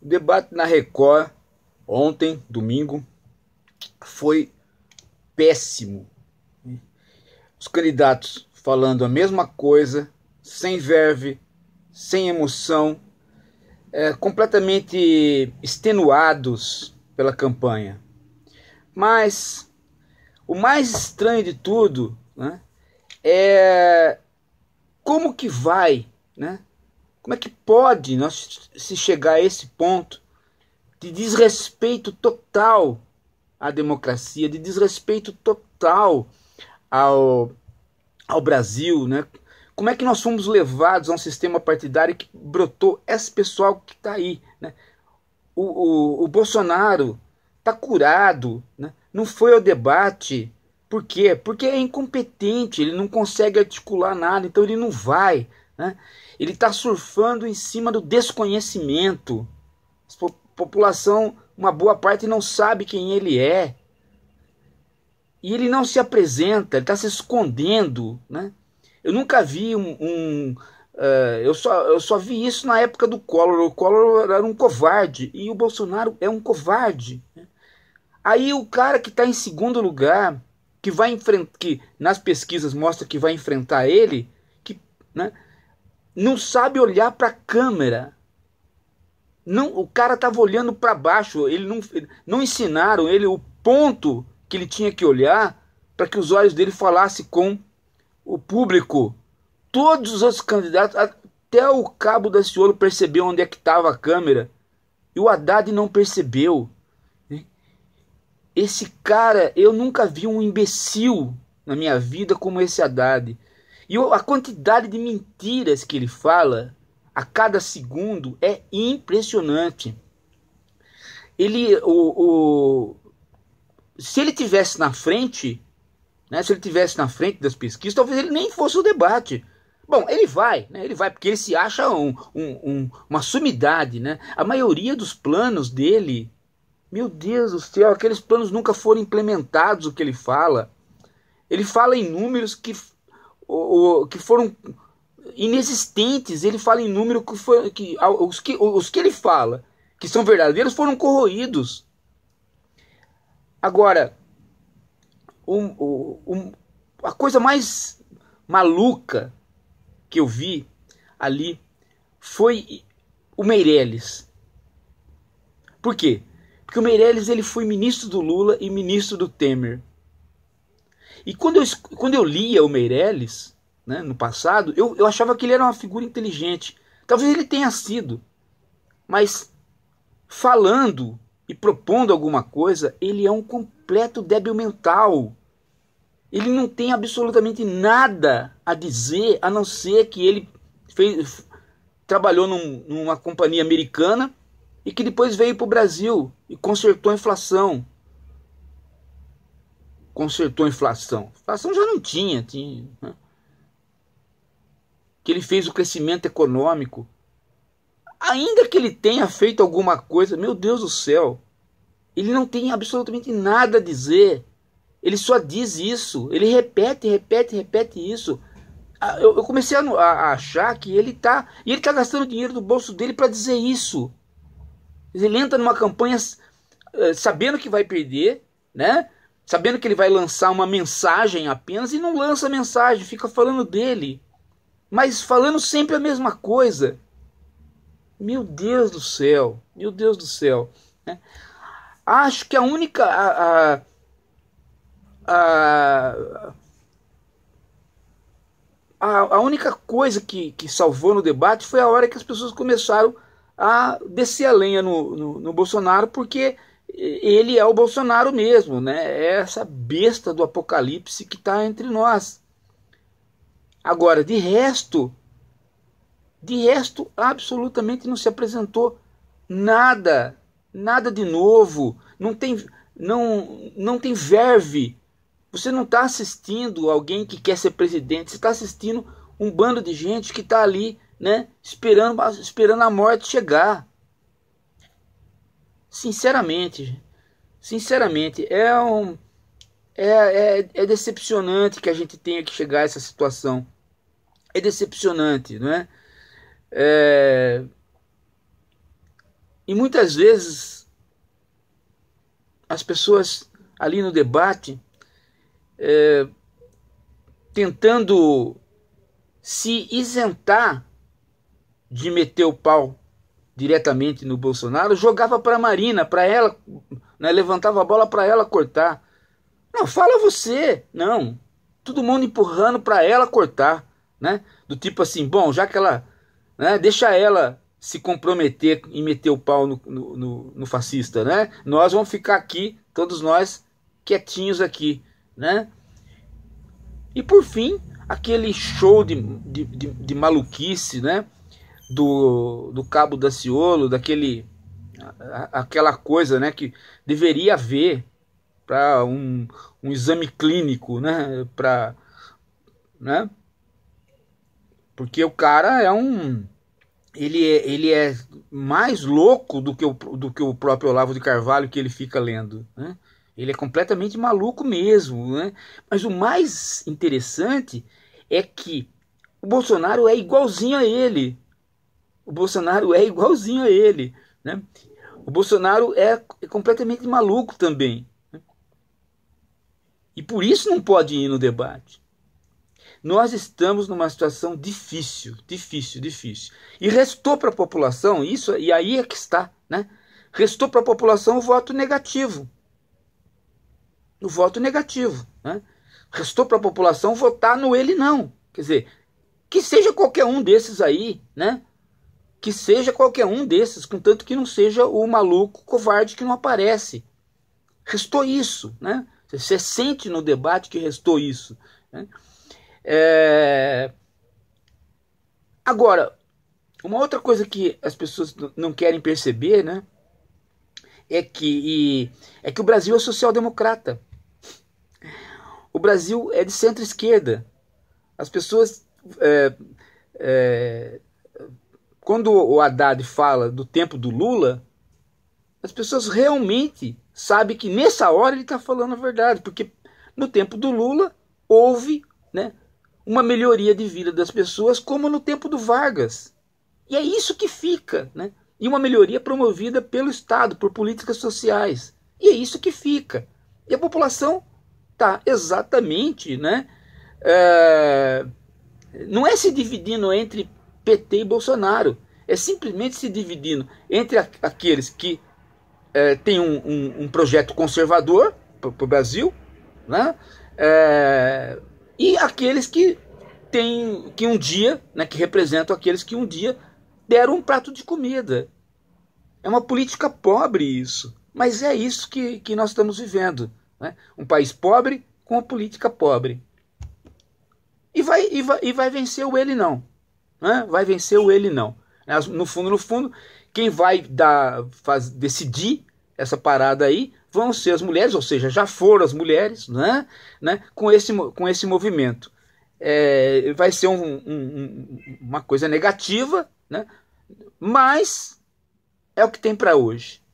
O debate na Record ontem, domingo, foi péssimo. Os candidatos falando a mesma coisa, sem verve, sem emoção, é, completamente extenuados pela campanha. Mas o mais estranho de tudo né, é como que vai né, como é que pode nós se chegar a esse ponto de desrespeito total à democracia, de desrespeito total ao, ao Brasil, né? Como é que nós fomos levados a um sistema partidário que brotou esse pessoal que está aí, né? O, o, o Bolsonaro está curado, né? não foi ao debate. Por quê? Porque é incompetente, ele não consegue articular nada, então ele não vai. Né? Ele está surfando em cima do desconhecimento. A população, uma boa parte, não sabe quem ele é. E ele não se apresenta, ele está se escondendo. Né? Eu nunca vi um. um uh, eu, só, eu só vi isso na época do Collor. O Collor era um covarde e o Bolsonaro é um covarde. Né? Aí o cara que está em segundo lugar, que vai enfrentar, que nas pesquisas mostra que vai enfrentar ele, que, né, não sabe olhar para a câmera. Não, o cara estava olhando para baixo, ele não, não ensinaram ele o ponto que ele tinha que olhar para que os olhos dele falassem com o público. Todos os outros candidatos, até o cabo da Ciolo percebeu onde é que estava a câmera. E o Haddad não percebeu. Esse cara, eu nunca vi um imbecil na minha vida como esse Haddad. E a quantidade de mentiras que ele fala a cada segundo é impressionante. Ele, o, o se ele tivesse na frente, né, se ele tivesse na frente das pesquisas, talvez ele nem fosse o debate. Bom, ele vai, né? Ele vai porque ele se acha um, um, um, uma sumidade, né? A maioria dos planos dele, meu Deus do céu, aqueles planos nunca foram implementados, o que ele fala. Ele fala em números que que foram inexistentes. Ele fala em número que, foi, que, os que os que ele fala que são verdadeiros foram corroídos. Agora, a coisa mais maluca que eu vi ali foi o Meirelles. Por quê? Porque o Meirelles ele foi ministro do Lula e ministro do Temer. E quando eu, quando eu lia o Meirelles, né, no passado, eu, eu achava que ele era uma figura inteligente. Talvez ele tenha sido, mas falando e propondo alguma coisa, ele é um completo débil mental. Ele não tem absolutamente nada a dizer, a não ser que ele fez, trabalhou num, numa companhia americana e que depois veio para o Brasil e consertou a inflação consertou a inflação? A inflação já não tinha, tinha. Né? Que ele fez o crescimento econômico. Ainda que ele tenha feito alguma coisa, meu Deus do céu, ele não tem absolutamente nada a dizer. Ele só diz isso. Ele repete, repete, repete isso. Ah, eu, comecei a, achar que ele está, E ele está gastando dinheiro do bolso dele para dizer isso. Ele entra numa campanha eh, sabendo que vai perder, né? sabendo que ele vai lançar uma mensagem apenas e não lança mensagem, fica falando dele, mas falando sempre a mesma coisa. Meu Deus do céu, meu Deus do céu. Né? Acho que a única. A, a, a, a, única coisa que, que salvou no debate foi a hora que as pessoas começaram a descer a lenha no, no, no Bolsonaro, porque ele é o Bolsonaro mesmo, né? É essa besta do apocalipse que está entre nós. Agora, de resto, de resto, absolutamente não se apresentou nada, nada de novo. Não tem, não, não tem verve. Você não está assistindo alguém que quer ser presidente. Você está assistindo um bando de gente que está ali, né? Esperando, esperando a morte chegar. Sinceramente, sinceramente, é um. É, é, é decepcionante que a gente tenha que chegar a essa situação. É decepcionante, não é? é... E muitas vezes as pessoas ali no debate é, tentando se isentar de meter o pau diretamente no Bolsonaro, jogava para a Marina, para ela, né, levantava a bola para ela cortar. Não, fala você. Não. Todo mundo empurrando para ela cortar, né? Do tipo assim, bom, já que ela, né, deixa ela se comprometer e meter o pau no, no, no, no fascista, né? Nós vamos ficar aqui, todos nós, quietinhos aqui, né? E por fim, aquele show de, de, de, de maluquice, né? do, do Cabo da Ciolo, daquele aquela coisa né, que deveria haver para um, um exame clínico, né, para né, porque o cara é um ele é, ele é mais louco do que, o, do que o próprio Olavo de Carvalho que ele fica lendo, né? Ele é completamente maluco mesmo, né? Mas o mais interessante é que o Bolsonaro é igualzinho a ele, o Bolsonaro é igualzinho a ele. Né? O Bolsonaro é, é completamente maluco também. Né? E por isso não pode ir no debate. Nós estamos numa situação difícil, difícil, difícil. E restou para a população isso, e aí é que está, né? Restou para a população o voto negativo. O voto negativo, né? Restou para a população votar no ele não. Quer dizer, que seja qualquer um desses aí, né? que seja qualquer um desses, contanto que não seja o maluco covarde que não aparece. Restou isso, né? Você sente no debate que restou isso. Né? É... Agora, uma outra coisa que as pessoas não querem perceber, né? É que, e, é que o Brasil é social-democrata. O Brasil é de centro-esquerda. As pessoas é, é, quando o Haddad fala do tempo do Lula, as pessoas realmente sabem que nessa hora ele está falando a verdade, porque no tempo do Lula houve né, uma melhoria de vida das pessoas, como no tempo do Vargas. E é isso que fica, né? E uma melhoria promovida pelo Estado, por políticas sociais. E é isso que fica. E a população está exatamente, né? É, não é se dividindo entre PT e Bolsonaro. É simplesmente se dividindo entre aqueles que é, têm um, um, um, projeto conservador para o Brasil, né? É, e aqueles que têm, que um dia, né, que representam aqueles que um dia deram um prato de comida. É uma política pobre isso, mas é isso que, que nós estamos vivendo. Né? Um país pobre com uma política pobre. E vai, e vai, e vai vencer o ele não né? vai vencer o ele não. Né? No fundo, no fundo, quem vai dar, faz, decidir essa parada aí vão ser as mulheres, ou seja, já foram as mulheres, né? né? Com, esse, com esse movimento. É, vai ser um, um, uma coisa negativa, né? mas é o que tem para hoje.